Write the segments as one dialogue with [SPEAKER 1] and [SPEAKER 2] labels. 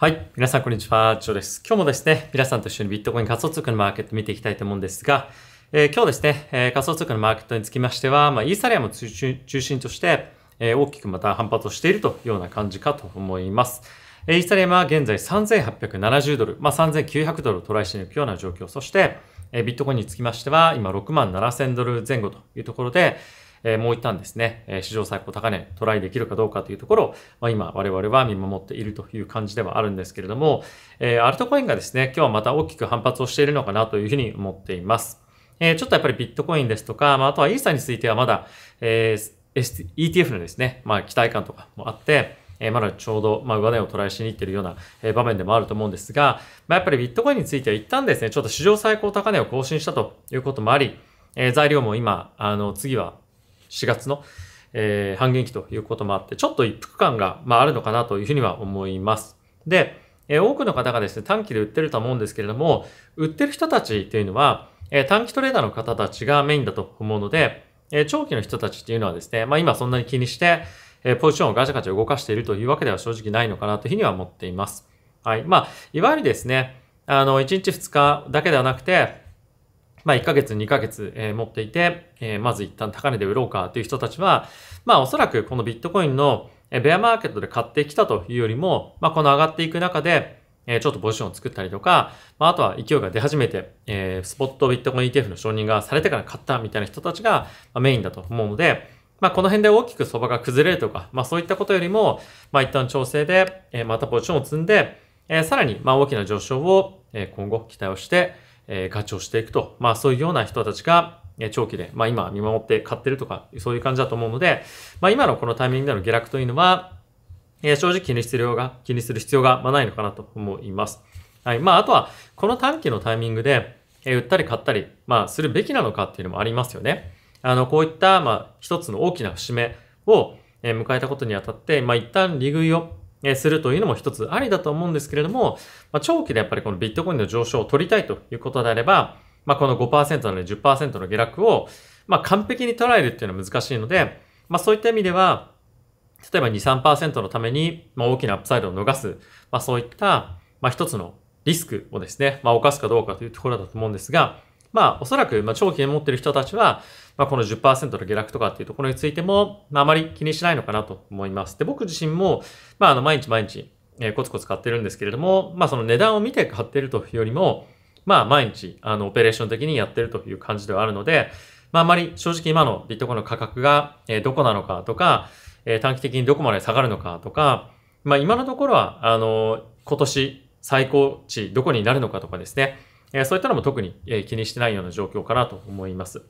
[SPEAKER 1] はい。皆さん、こんにちは。ジョーです。今日もですね、皆さんと一緒にビットコイン仮想通貨のマーケット見ていきたいと思うんですが、えー、今日ですね、えー、仮想通貨のマーケットにつきましては、まあ、イーサリアムを中心として、えー、大きくまた反発をしているというような感じかと思います。えー、イーサリアムは現在3870ドル、まあ、3900ドルをトライしていくような状況。そして、えー、ビットコインにつきましては、今6万7000ドル前後というところで、えー、もう一旦ですね、え史上最高高値トライできるかどうかというところを、まあ、今我々は見守っているという感じではあるんですけれども、えー、アルトコインがですね、今日はまた大きく反発をしているのかなというふうに思っています。えー、ちょっとやっぱりビットコインですとか、まあ、あとはイーサについてはまだ、え ETF のですね、まあ、期待感とかもあって、えまだちょうど、まあ、上値をトライしに行っているような、え場面でもあると思うんですが、まあ、やっぱりビットコインについては一旦ですね、ちょっと史上最高高値を更新したということもあり、え材料も今、あの、次は4月の、えー、半減期ということもあって、ちょっと一服感が、まあ、あるのかなというふうには思います。で、えー、多くの方がですね、短期で売ってると思うんですけれども、売ってる人たちというのは、えー、短期トレーダーの方たちがメインだと思うので、えー、長期の人たちっていうのはですね、まあ、今そんなに気にして、えポジションをガチャガチャ動かしているというわけでは正直ないのかなというふうには思っています。はい。まあ、いわゆるですね、あの、1日2日だけではなくて、まあ、1ヶ月、2ヶ月、えー、持っていて、えー、まず一旦高値で売ろうかという人たちは、まあ、おそらくこのビットコインのベアマーケットで買ってきたというよりも、まあ、この上がっていく中で、えー、ちょっとポジションを作ったりとか、まあ、あとは勢いが出始めて、えー、スポットビットコイン ETF の承認がされてから買ったみたいな人たちが、まあ、メインだと思うので、まあ、この辺で大きく相場が崩れるとか、まあ、そういったことよりも、まあ、一旦調整で、えー、またポジションを積んで、えー、さらに、まあ、大きな上昇を、え今後期待をして、えー、値をしていくと、まあそういうような人たちが、え、長期で、まあ今見守って買ってるとか、そういう感じだと思うので、まあ今のこのタイミングでの下落というのは、えー、正直気にする必要が、気にする必要がないのかなと思います。はい。まああとは、この短期のタイミングで、え売ったり買ったり、まあするべきなのかっていうのもありますよね。あの、こういった、まあ一つの大きな節目を、え迎えたことにあたって、まあ一旦利食いをえするというのも一つありだと思うんですけれども、まあ、長期でやっぱりこのビットコインの上昇を取りたいということであれば、まあ、この5%なので10%の下落を、まあ、完璧に捉えるっていうのは難しいので、まあ、そういった意味では、例えば2、3%のために、まあ、大きなアップサイドを逃す、まあ、そういった、まあ、一つのリスクをですね、まあ、犯すかどうかというところだと思うんですが、まあ、おそらく、まあ、長期で持っている人たちは、まあ、この10%の下落とかっていうところについても、まあ、あまり気にしないのかなと思います。で、僕自身も、まあ、あの、毎日毎日、えコツコツ買ってるんですけれども、まあ、その値段を見て買ってるというよりも、まあ、毎日、あの、オペレーション的にやってるという感じではあるので、まあ、あまり正直今のビットコインの価格が、えどこなのかとか、え短期的にどこまで下がるのかとか、まあ、今のところは、あの、今年最高値どこになるのかとかですね、えそういったのも特に、え気にしてないような状況かなと思います。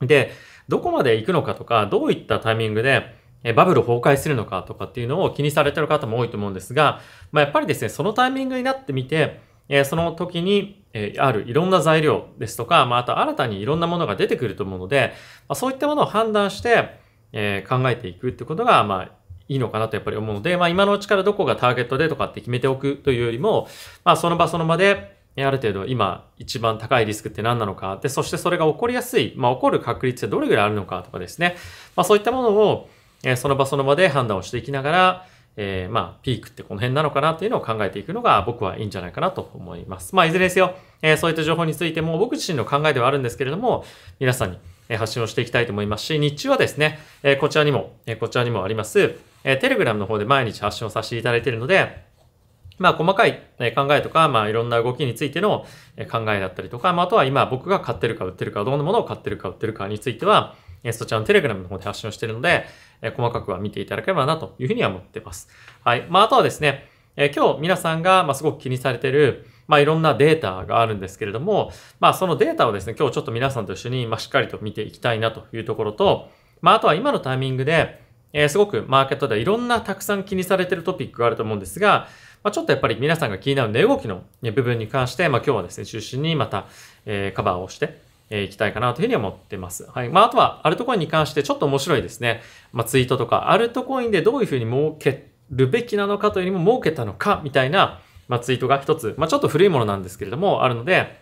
[SPEAKER 1] で、どこまで行くのかとか、どういったタイミングで、バブル崩壊するのかとかっていうのを気にされてる方も多いと思うんですが、まあ、やっぱりですね、そのタイミングになってみて、えその時に、えあるいろんな材料ですとか、まあ、と新たにいろんなものが出てくると思うので、まそういったものを判断して、え考えていくってことが、まあ、いいのかなとやっぱり思うので、まあ、今のうちからどこがターゲットでとかって決めておくというよりも、まあ、その場その場で、ある程度今一番高いリスクって何なのか、で、そしてそれが起こりやすい、まあ、起こる確率ってどれぐらいあるのかとかですね、まあ、そういったものを、えその場その場で判断をしていきながら、えー、まあ、ピークってこの辺なのかなというのを考えていくのが僕はいいんじゃないかなと思います。まあ、いずれにせよ、えー、そういった情報についても僕自身の考えではあるんですけれども、皆さんに発信をしていきたいと思いますし、日中はですね、えー、こちらにも、えこちらにもあります、えテレグラムの方で毎日発信をさせていただいているので、まあ、細かい考えとか、まあ、いろんな動きについての考えだったりとか、まあ、あとは今僕が買ってるか売ってるか、どんなものを買ってるか売ってるかについては、そちらのテレグラムの方で発信をしているので、細かくは見ていただければなというふうには思っています。はい。まあ、あとはですね、今日皆さんがすごく気にされている、まあ、いろんなデータがあるんですけれども、まあ、そのデータをですね、今日ちょっと皆さんと一緒に、まあ、しっかりと見ていきたいなというところと、まあ、あとは今のタイミングで、えすごくマーケットではいろんなたくさん気にされているトピックがあると思うんですが、まあ、ちょっとやっぱり皆さんが気になる値動きの部分に関して、まあ、今日はですね、中心にまた、えー、カバーをして、えー、いきたいかなというふうに思ってます。はい。まあ、あとは、アルトコインに関してちょっと面白いですね。まあ、ツイートとか、アルトコインでどういうふうに儲けるべきなのかというよりも儲けたのかみたいな、まあ、ツイートが一つ、まあ、ちょっと古いものなんですけれども、あるので、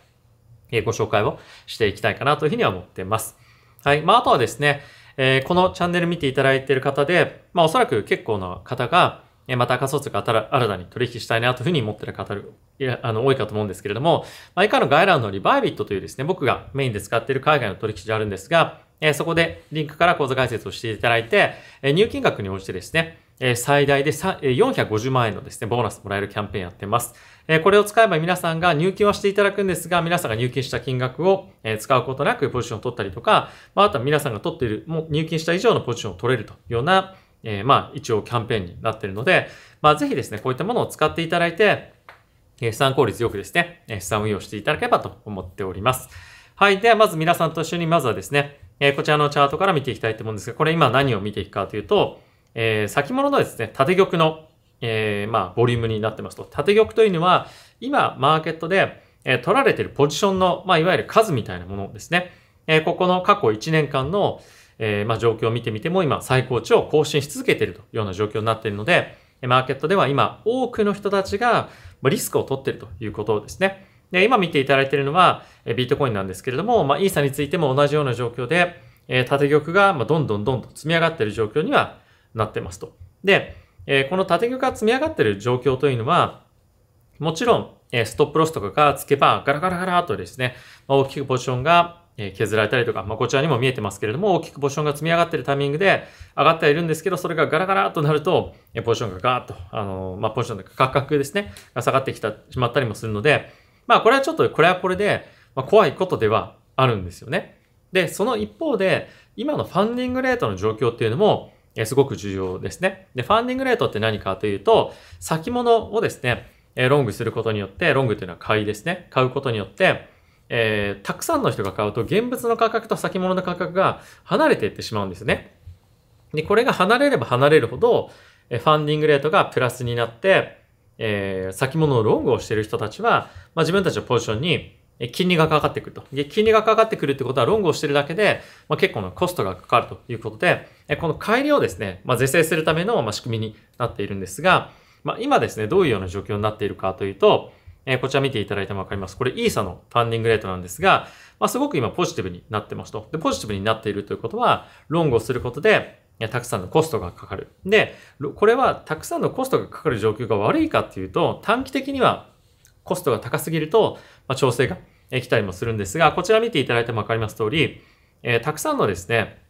[SPEAKER 1] えー、ご紹介をしていきたいかなというふうには思ってます。はい。まあ、あとはですね、えー、このチャンネル見ていただいている方で、まあ、おそらく結構な方が、また仮想通貨新たに取引したいなというふうに思ってる方いや、あの、多いかと思うんですけれども、まあ、以下の概要のリバイビットというですね、僕がメインで使っている海外の取引所あるんですが、えー、そこでリンクから口座開設をしていただいて、えー、入金額に応じてですね、えー、最大で450万円のですね、ボーナスもらえるキャンペーンやってます。えー、これを使えば皆さんが入金はしていただくんですが、皆さんが入金した金額を、えー、使うことなくポジションを取ったりとか、まあ、あとは皆さんが取っている、もう入金した以上のポジションを取れるというような、えー、まあ一応キャンペーンになっているので、まあぜひですね、こういったものを使っていただいて、え資産効率よくですね、資産運用していただければと思っております。はい。では、まず皆さんと一緒に、まずはですね、えこちらのチャートから見ていきたいと思うんですが、これ今何を見ていくかというと、えー、先物のですね、縦玉の、えー、まあ、ボリュームになってますと。縦玉というのは、今、マーケットで、えー、取られているポジションの、まあ、いわゆる数みたいなものですね。えここの過去1年間の、えー、まあ、状況を見てみても今最高値を更新し続けているというような状況になっているので、マーケットでは今多くの人たちがリスクを取っているということですね。で、今見ていただいているのはビートコインなんですけれども、まあ、イーサについても同じような状況で、え縦玉がどんどんどんどん積み上がっている状況にはなってますと。で、えこの縦玉が積み上がっている状況というのは、もちろん、えストップロスとかがつけばガラガラガラとですね、大きくポジションが削られたりとか、まあ、こちらにも見えてますけれども、大きくポジションが積み上がっているタイミングで上がっているんですけど、それがガラガラとなると、ポジションがガーッと、あの、まあ、ポジションの価格ですね、が下がってきた、しまったりもするので、まあ、これはちょっと、これはこれで、まあ、怖いことではあるんですよね。で、その一方で、今のファンディングレートの状況っていうのも、えすごく重要ですね。で、ファンディングレートって何かというと、先物をですね、えロングすることによって、ロングというのは買いですね、買うことによって、えー、たくさんの人が買うと現物の価格と先物の価格が離れていってしまうんですね。で、これが離れれば離れるほど、えファンディングレートがプラスになって、えー、先物のロングをしている人たちは、まあ、自分たちのポジションに金利がかかってくると。で、金利がかかってくるってことはロングをしてるだけで、まあ、結構なコストがかかるということで、この帰りをですね、まあ、是正するための、ま仕組みになっているんですが、まあ、今ですね、どういうような状況になっているかというと、えこちら見ていただいてもわかります。これ、イーサのファンディングレートなんですが、まあ、すごく今ポジティブになってますと。で、ポジティブになっているということは、ロングをすることで、たくさんのコストがかかる。で、これはたくさんのコストがかかる状況が悪いかっていうと、短期的にはコストが高すぎると、まあ、調整が来たりもするんですが、こちら見ていただいてもわかります通り、えー、たくさんのですね、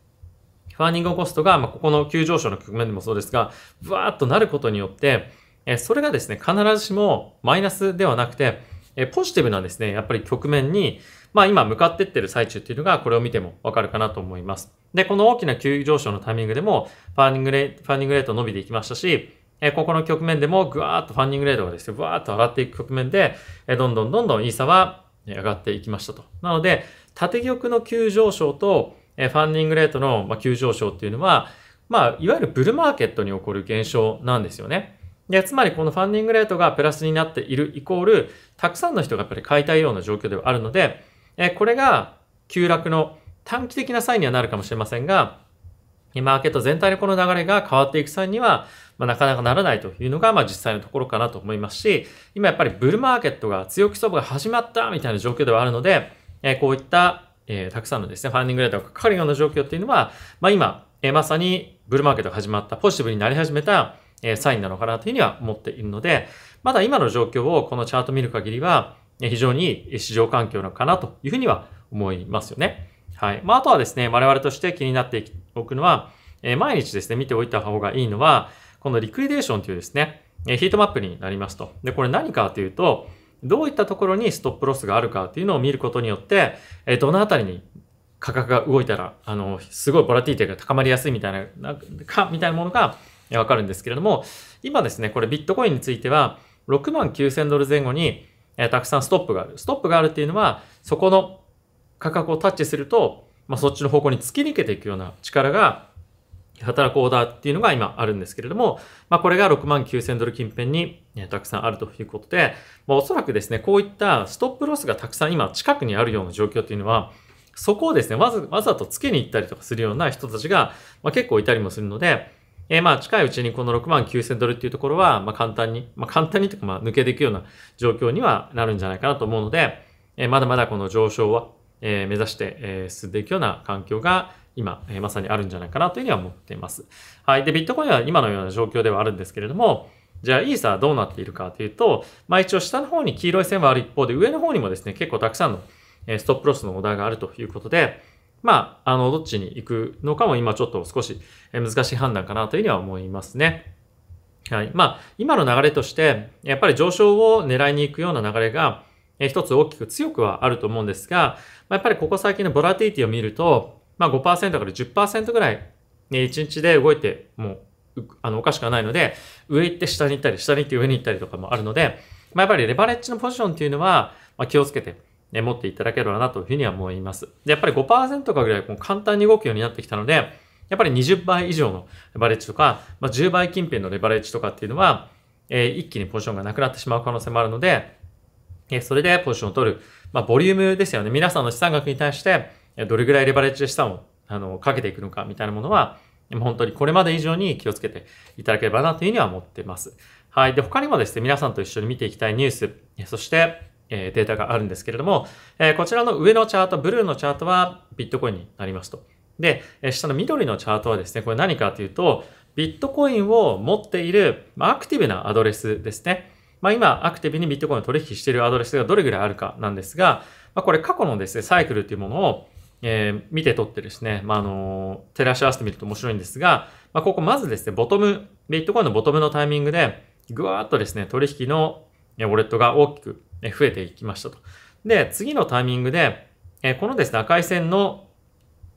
[SPEAKER 1] ファーニングコストが、まあ、ここの急上昇の局面でもそうですが、ブワーっとなることによって、えそれがですね、必ずしもマイナスではなくて、えポジティブなですね、やっぱり局面に、まあ今向かってってる最中っていうのが、これを見てもわかるかなと思います。で、この大きな急上昇のタイミングでも、ファンディングレファンディングレート伸びていきましたし、えここの局面でもぐわーっとファンディングレートがですね、ぐわーっと上がっていく局面で、えどんどんどんどんイーサは上がっていきましたと。なので、縦玉の急上昇と、えファンディングレートの急上昇っていうのは、まあ、いわゆるブルマーケットに起こる現象なんですよね。で、つまりこのファンディングレートがプラスになっているイコール、たくさんの人がやっぱり買いたいような状況ではあるので、えこれが急落の短期的な際にはなるかもしれませんが、マーケット全体のこの流れが変わっていく際には、まあ、なかなかならないというのが、まあ、実際のところかなと思いますし、今やっぱりブルマーケットが強気相場が始まったみたいな状況ではあるので、えこういった、えー、たくさんのですね、ファンディングレートがかかるような状況っていうのは、まあ、今、えまさにブルマーケットが始まった、ポジティブになり始めた、えサインなのかなというふうには思っているので、まだ今の状況をこのチャート見る限りは、非常に市場環境なのかなというふうには思いますよね。はい。まあ、あとはですね、我々として気になっておくのは、え毎日ですね、見ておいた方がいいのは、このリクリデーションというですね、えヒートマップになりますと。で、これ何かというと、どういったところにストップロスがあるかというのを見ることによって、えどのあたりに価格が動いたら、あの、すごいボラティティが高まりやすいみたいな、なか、みたいなものが、わかるんですけれども、今ですね、これビットコインについては、6万9000ドル前後に、えたくさんストップがある。ストップがあるっていうのは、そこの価格をタッチすると、まあ、そっちの方向に突き抜けていくような力が働くオーダーっていうのが今あるんですけれども、まあ、これが6万9000ドル近辺に、ね、たくさんあるということで、まあ、おそらくですね、こういったストップロスがたくさん今近くにあるような状況っていうのは、そこをですね、わざわざとつけに行ったりとかするような人たちが、まあ、結構いたりもするので、えー、まあ近いうちにこの6万9000ドルっていうところは、まあ簡単に、まあ簡単にというかまあ抜けていくような状況にはなるんじゃないかなと思うので、えー、まだまだこの上昇は、えー、目指して、えー、進んでいくような環境が今、えー、まさにあるんじゃないかなというふうには思っています。はい。で、ビットコインは今のような状況ではあるんですけれども、じゃあイーサはどうなっているかというと、まあ一応下の方に黄色い線はある一方で、上の方にもですね、結構たくさんのストップロスのオーダーがあるということで、まあ、あの、どっちに行くのかも今ちょっと少し難しい判断かなというふうには思いますね。はい。まあ、今の流れとして、やっぱり上昇を狙いに行くような流れが、一つ大きく強くはあると思うんですが、やっぱりここ最近のボラティティを見ると、まあ5%から10%ぐらい、1日で動いてもう、あの、おかしくはないので、上行って下に行ったり、下に行って上に行ったりとかもあるので、まあやっぱりレバレッジのポジションっていうのは、まあ気をつけて持っていただければなというふうには思います。で、やっぱり5%かぐらいもう簡単に動くようになってきたので、やっぱり20倍以上のレバレッジとか、まあ、10倍近辺のレバレッジとかっていうのは、えー、一気にポジションがなくなってしまう可能性もあるので、えー、それでポジションを取る。まあ、ボリュームですよね。皆さんの資産額に対して、どれぐらいレバレッジで資産をあのかけていくのかみたいなものは、本当にこれまで以上に気をつけていただければなというふうには思っています。はい。で、他にもですね、皆さんと一緒に見ていきたいニュース、そして、えデータがあるんですけれども、えこちらの上のチャート、ブルーのチャートはビットコインになりますと。で、下の緑のチャートはですね、これ何かというと、ビットコインを持っている、まアクティブなアドレスですね。まあ、今、アクティブにビットコインを取引しているアドレスがどれぐらいあるかなんですが、まあ、これ過去のですね、サイクルというものを、えー、見て取ってですね、まあ、あの照らし合わせてみると面白いんですが、まあ、ここまずですね、ボトム、ビットコインのボトムのタイミングで、ぐわーっとですね、取引のウォレットが大きく増えていきましたと。で、次のタイミングで、えこのですね、赤い線の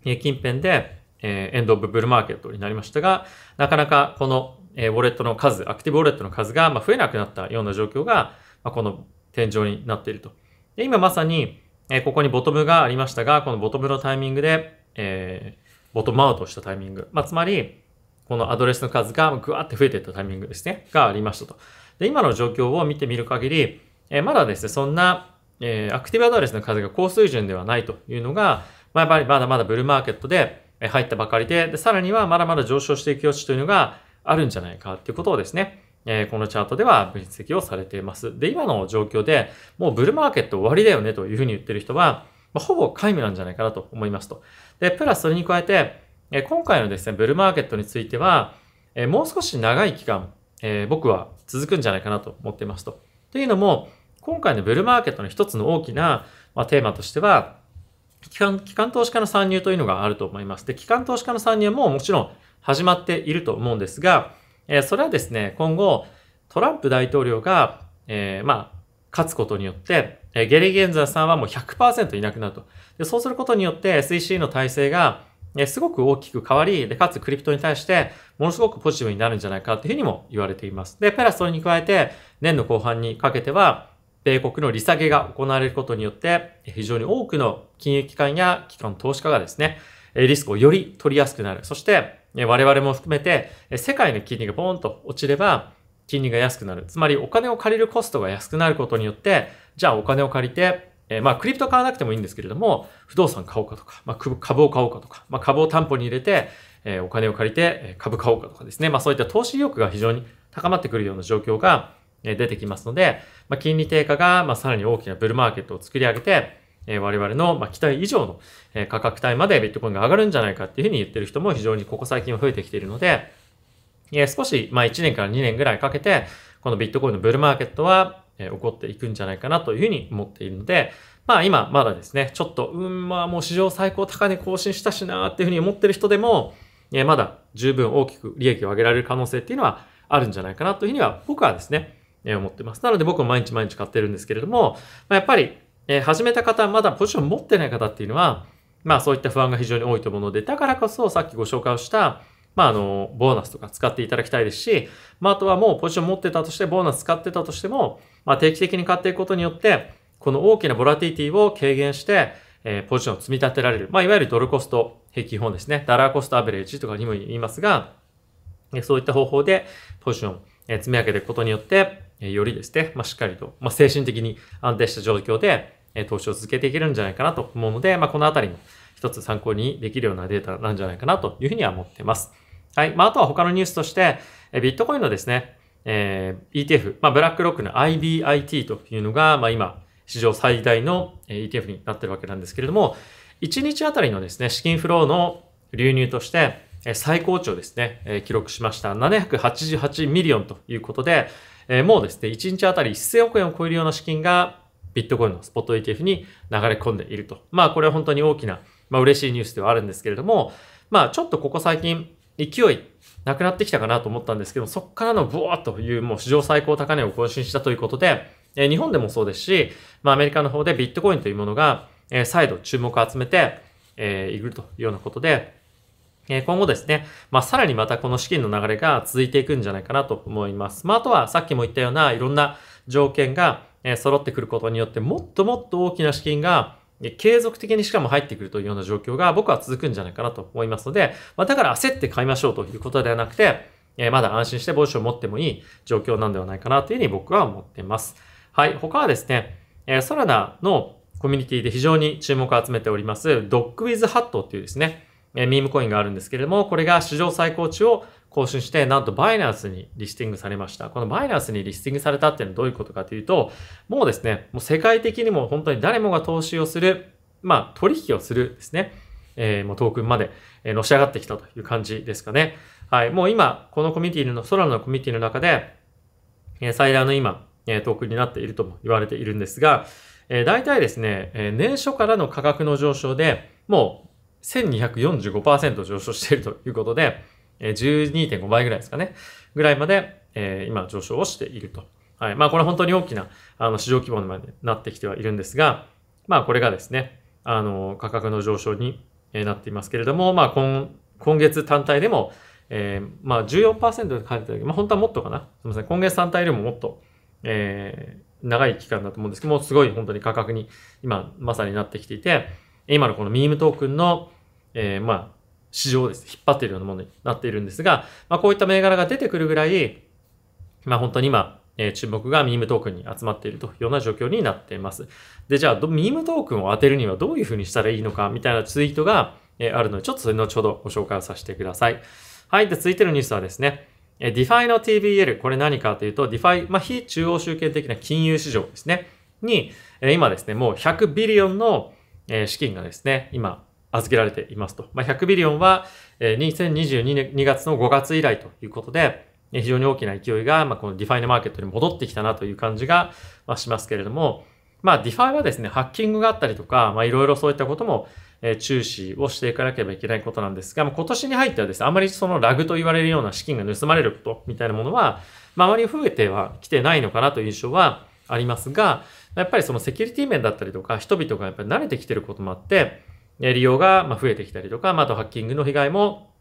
[SPEAKER 1] 近辺で、えエンド・オブ・ブルマーケットになりましたが、なかなかこの、えウォレットの数、アクティブウォレットの数が、ま増えなくなったような状況が、まこの天井になっていると。で、今まさに、えここにボトムがありましたが、このボトムのタイミングで、えボトムアウトしたタイミング。まあ、つまり、このアドレスの数がぐわって増えていったタイミングですね、がありましたと。で、今の状況を見てみる限り、えまだですね、そんな、えアクティブアドレスの数が高水準ではないというのが、まあ、やっぱりまだまだブルーマーケットで入ったばかりで、でさらにはまだまだ上昇していく余地というのがあるんじゃないかということをですね、えこのチャートでは分析をされています。で、今の状況でもうブルーマーケット終わりだよねというふうに言ってる人は、まほぼ皆無なんじゃないかなと思いますと。で、プラスそれに加えて、え今回のですね、ブルーマーケットについては、えもう少し長い期間、え僕は続くんじゃないかなと思っていますと。というのも、今回のブルーマーケットの一つの大きな、まテーマとしては、機関機関投資家の参入というのがあると思います。で、機関投資家の参入ももちろん始まっていると思うんですが、えそれはですね、今後、トランプ大統領が、えー、まあ、勝つことによって、えゲリー・ゲンザーさんはもう100%いなくなると。でそうすることによって SEC の体制が、えすごく大きく変わり、で、かつクリプトに対してものすごくポジティブになるんじゃないかっていうふうにも言われています。で、プラスそれに加えて、年の後半にかけては、米国の利下げが行われることによって、非常に多くの金融機関や機関投資家がですね、リスクをより取りやすくなる。そして、我々も含めて、世界の金利がボーンと落ちれば、金利が安くなる。つまり、お金を借りるコストが安くなることによって、じゃあお金を借りて、えまあ、クリプト買わなくてもいいんですけれども、不動産買おうかとか、まあ、株を買おうかとか、まあ、株を担保に入れて、えお金を借りて株買おうかとかですね、まあ、そういった投資意欲が非常に高まってくるような状況が、出てきますので、まあ、金利低下が、まあ、さらに大きなブルーマーケットを作り上げて、え我々の、ま期待以上の、え価格帯までビットコインが上がるんじゃないかっていうふうに言ってる人も非常にここ最近は増えてきているので、え少し、まあ、1年から2年ぐらいかけて、このビットコインのブルーマーケットは、え起こっていくんじゃないかなというふうに思っているので、まあ今まだですね、ちょっと、うん、まあもう史上最高高値更新したしなーっていうふうに思ってる人でも、えまだ十分大きく利益を上げられる可能性っていうのはあるんじゃないかなというふうには僕はですね、え思ってます。なので僕も毎日毎日買ってるんですけれども、まやっぱり、え始めた方、まだポジション持ってない方っていうのは、まあそういった不安が非常に多いと思うので、だからこそさっきご紹介をした、まああの、ボーナスとか使っていただきたいですし、まああとはもうポジション持ってたとして、ボーナス使ってたとしても、まあ定期的に買っていくことによって、この大きなボラティティを軽減して、えポジションを積み立てられる。まあいわゆるドルコスト平均法ですね。ダラーコストアベレージとかにも言いますが、そういった方法でポジション、え積み上げていくことによって、よりですね、まあ、しっかりと、まあ、精神的に安定した状況で、え投資を続けていけるんじゃないかなと思うので、まあ、このあたりも一つ参考にできるようなデータなんじゃないかなというふうには思っています。はい。まあ、あとは他のニュースとして、えビットコインのですね、えー、ETF、まあ、ブラックロックの IBIT というのが、まあ、今、史上最大の ETF になってるわけなんですけれども、1日あたりのですね、資金フローの流入として、最高値をですね、記録しました。788ミリオンということで、えー、もうですね、1日あたり1000億円を超えるような資金がビットコインのスポット ETF に流れ込んでいると。まあこれは本当に大きな、まあ嬉しいニュースではあるんですけれども、まあちょっとここ最近勢いなくなってきたかなと思ったんですけど、そこからのブワーというもう史上最高高値を更新したということで、え日本でもそうですし、まあ、アメリカの方でビットコインというものが、え再度注目を集めて、えいるというようなことで、え今後ですね、まあ、さらにまたこの資金の流れが続いていくんじゃないかなと思います。まあ、あとはさっきも言ったようないろんな条件が、え揃ってくることによって、もっともっと大きな資金が継続的にしかも入ってくるというような状況が僕は続くんじゃないかなと思いますので、まあ、だから焦って買いましょうということではなくて、えまだ安心して帽子を持ってもいい状況なんではないかなというふうに僕は思っています。はい、他はですね、えソラナのコミュニティで非常に注目を集めております、ドッグウィズハットっていうですね、えー、ミームコインがあるんですけれども、これが史上最高値を更新して、なんとバイナンスにリスティングされました。このバイナンスにリスティングされたっていうのはどういうことかというと、もうですね、もう世界的にも本当に誰もが投資をする、まあ取引をするですね、えー、もうトークンまで、えー、のし上がってきたという感じですかね。はい。もう今、このコミュニティの、空のコミュニティの中で、えー、最大の今、えー、トークンになっているとも言われているんですが、えー、大体ですね、えー、年初からの価格の上昇で、もう1245%上昇しているということで、12.5倍ぐらいですかね、ぐらいまで、えー、今上昇をしていると。はい。まあこれ本当に大きなあの市場規模になってきてはいるんですが、まあこれがですね、あの価格の上昇になっていますけれども、まあ今今月単体でも、えー、まあ14%で書いてたけど、まあ本当はもっとかな。すみません。今月単体でももっと、えー、長い期間だと思うんですけども、すごい本当に価格に今まさになってきていて、今のこのミームトークンの、えー、まあ、市場をです、引っ張っているようなものになっているんですが、まあ、こういった銘柄が出てくるぐらい、まあ、本当に今、え注目がミームトークンに集まっているというような状況になっています。で、じゃあ、ミームトークンを当てるにはどういうふうにしたらいいのかみたいなツイートが、えあるので、ちょっとそれ後ほどご紹介をさせてください。はい。で、続いてのニュースはですね、えー、DeFi の TBL、これ何かというと、DeFi、まあ、非中央集権的な金融市場ですね、に、え今ですね、もう100ビリオンのえー、資金がですね、今、預けられていますと。まあ、100ビリオンは、えー、2022年2月の5月以来ということで、非常に大きな勢いが、まあ、このディファイのマーケットに戻ってきたなという感じが、まあ、しますけれども、まあ、ディファイはですね、ハッキングがあったりとか、まあ、いろいろそういったことも、えー、注視をしていかなければいけないことなんですが、まあ、今年に入ってはですね、あまりそのラグと言われるような資金が盗まれることみたいなものは、まあ、あまり増えてはきてないのかなという印象はありますが、やっぱりそのセキュリティ面だったりとか、人々がやっぱり慣れてきてることもあって、利用が増えてきたりとか、まあ、とハッキングの被害も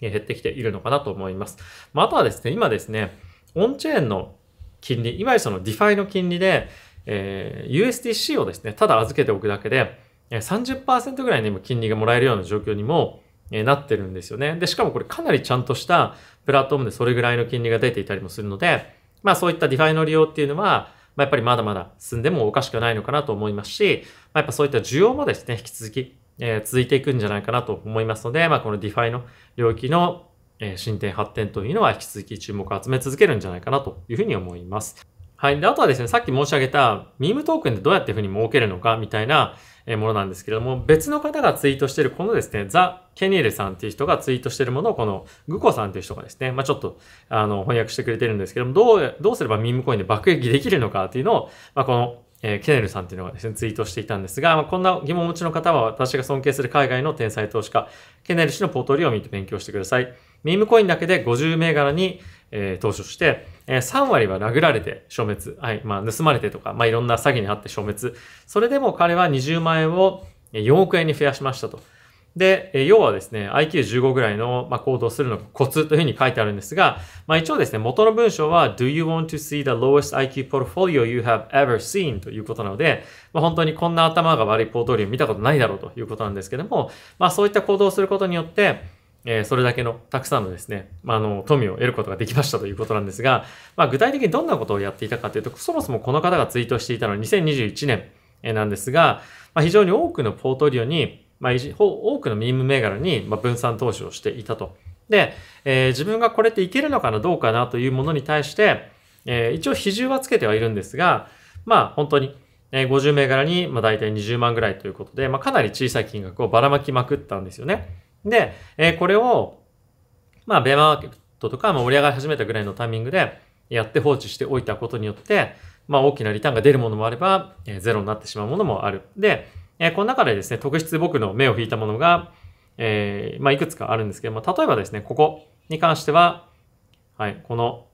[SPEAKER 1] 減ってきているのかなと思います。まあ、とはですね、今ですね、オンチェーンの金利、いわゆるそのディファイの金利で、えー、USDC をですね、ただ預けておくだけで、30%ぐらいに今金利がもらえるような状況にも、えなってるんですよね。で、しかもこれかなりちゃんとしたプラットフォームでそれぐらいの金利が出ていたりもするので、まあそういったディファイの利用っていうのは、まあ、やっぱりまだまだ進んでもおかしくないのかなと思いますし、まあ、やっぱそういった需要もですね、引き続き、えー、続いていくんじゃないかなと思いますので、まあ、この DeFi の領域の、えー、進展発展というのは引き続き注目を集め続けるんじゃないかなというふうに思います。はい。で、あとはですね、さっき申し上げた、ミームトークンでどうやっていうふうに儲けるのかみたいな、ものなんですけれども、別の方がツイートしてる、このですね、ザ・ケニエレさんっていう人がツイートしてるものを、このグコさんっていう人がですね、まあ、ちょっと、あの、翻訳してくれてるんですけども、どう、どうすればミームコインで爆撃できるのかっていうのを、まあ、この、えー、ケネルさんっていうのがですね、ツイートしていたんですが、まあ、こんな疑問を持ちの方は私が尊敬する海外の天才投資家、ケネル氏のポートリオを見て勉強してください。ミームコインだけで50銘柄にえー、投資して、えー、3割は殴られて消滅、はい、まあ、盗まれてとか、まあ、いろんな詐欺にあって消滅。それでも彼は20万円を4億円に増やしましたと。で、要はですね、IQ15 ぐらいの、ま行動するのがコツというふうに書いてあるんですが、まあ、一応ですね、元の文章は Do you want to see the lowest IQ portfolio you have ever seen? ということなので、まあ、本当にこんな頭が悪いポートリオ見たことないだろうということなんですけども、まあ、そういった行動をすることによって、えー、それだけのたくさんのですね、まあ、の富を得ることができましたということなんですが、まあ、具体的にどんなことをやっていたかというと、そもそもこの方がツイートしていたのは2021年なんですが、まあ、非常に多くのポートリオに、まあ、多くのミーム銘柄に分散投資をしていたと。で、えー、自分がこれっていけるのかな、どうかなというものに対して、えー、一応比重はつけてはいるんですが、まあ本当に、え50銘柄に、まあ、大体20万ぐらいということで、まあ、かなり小さい金額をばらまきまくったんですよね。で、えー、これを、まあ、ベーマーケットとか、まあ、盛り上がり始めたぐらいのタイミングでやって放置しておいたことによって、まあ、大きなリターンが出るものもあれば、えー、ゼロになってしまうものもある。で、えー、この中でですね、特筆僕の目を引いたものが、えー、まあ、いくつかあるんですけども、例えばですね、ここに関しては、はい、この、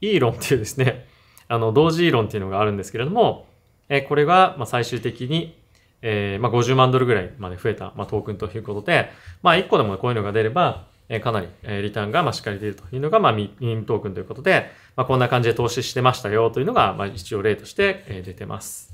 [SPEAKER 1] イーロンっていうですね、あの、同時イーロンっていうのがあるんですけれども、えー、これが、まあ、最終的に、えー、まあ、50万ドルぐらいまで増えた、まあ、トークンということで、まあ、1個でもこういうのが出れば、えかなり、えリターンが、ましっかり出るというのが、まあ、ミントークンということで、まあ、こんな感じで投資してましたよというのが、まあ、一応例として、え出てます。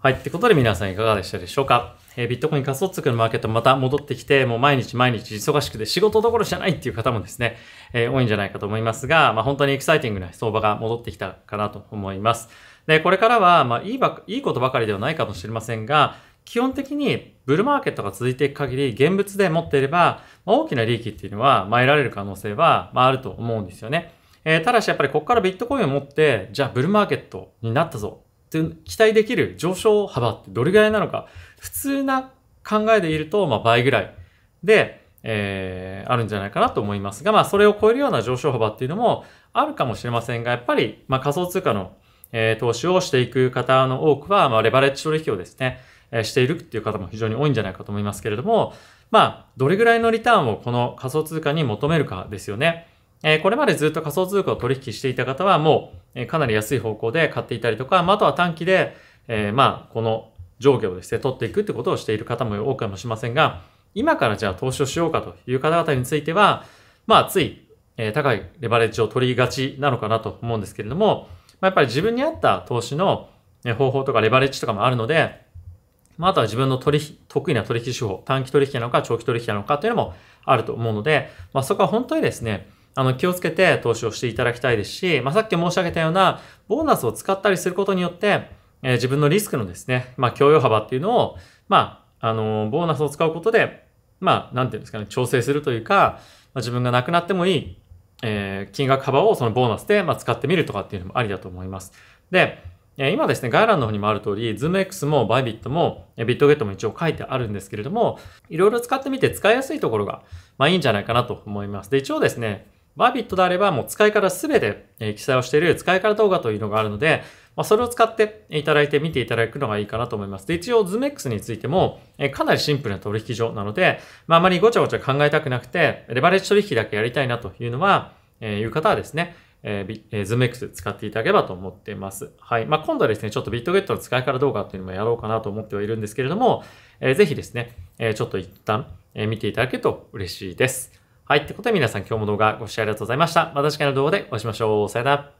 [SPEAKER 1] はい。ってことで皆さんいかがでしたでしょうか、えビットコイン仮想通貨のマーケットまた戻ってきて、もう毎日毎日忙しくて仕事どころじゃないっていう方もですね、え多いんじゃないかと思いますが、まあ、本当にエキサイティングな相場が戻ってきたかなと思います。で、これからは、まあ、いいば、いいことばかりではないかもしれませんが、基本的にブルマーケットが続いていく限り、現物で持っていれば、まあ、大きな利益っていうのは、まあ、得られる可能性は、まあ、あると思うんですよね。えー、ただし、やっぱりここからビットコインを持って、じゃあブルマーケットになったぞ、という期待できる上昇幅ってどれぐらいなのか、普通な考えでいると、まあ、倍ぐらいで、えー、あるんじゃないかなと思いますが、まあ、それを超えるような上昇幅っていうのもあるかもしれませんが、やっぱり、まあ、仮想通貨のえ投資をしていく方の多くは、まあ、レバレッジ取引をですね、えしているっていう方も非常に多いんじゃないかと思いますけれども、まあ、どれぐらいのリターンをこの仮想通貨に求めるかですよね。えこれまでずっと仮想通貨を取引していた方はもう、えかなり安い方向で買っていたりとか、まあ、あとは短期で、えまあ、この上下をですね、取っていくってことをしている方も多くかもしれませんが、今からじゃあ投資をしようかという方々については、まあ、つい、え高いレバレッジを取りがちなのかなと思うんですけれども、まあ、やっぱり自分に合った投資の方法とかレバレッジとかもあるので、まあ、あとは自分の取引、得意な取引手法、短期取引なのか長期取引なのかというのもあると思うので、まあ、そこは本当にですね、あの、気をつけて投資をしていただきたいですし、まあ、さっき申し上げたような、ボーナスを使ったりすることによって、えー、自分のリスクのですね、まあ、共有幅っていうのを、まあ、あのボーナスを使うことで、まあ、なんていうんですかね、調整するというか、まあ、自分がなくなってもいいえー、金額幅をそのボーナスで、ま使ってみるとかっていうのもありだと思います。で、え今ですね、概要欄の方にもある通り、ZoomX も Bybit もビットゲットも一応書いてあるんですけれども、いろいろ使ってみて使いやすいところが、まあいいんじゃないかなと思います。で、一応ですね、バービットであればもう使い方すべて記載をしている使い方動画というのがあるので、まあ、それを使っていただいて見ていただくのがいいかなと思います。で、一応ズメックスについても、えかなりシンプルな取引所なので、まあ、あまりごちゃごちゃ考えたくなくて、レバレッジ取引だけやりたいなというのは、えー、いう方はですね、えー、えー、ズーム X 使っていただければと思っています。はい。まあ、今度はですね、ちょっとビットゲットの使い方動画っていうのもやろうかなと思ってはいるんですけれども、えー、ぜひですね、えー、ちょっと一旦、えー、見ていただけると嬉しいです。はい。ってことで皆さん今日も動画ご視聴ありがとうございました。また次回の動画でお会いしましょう。さよなら。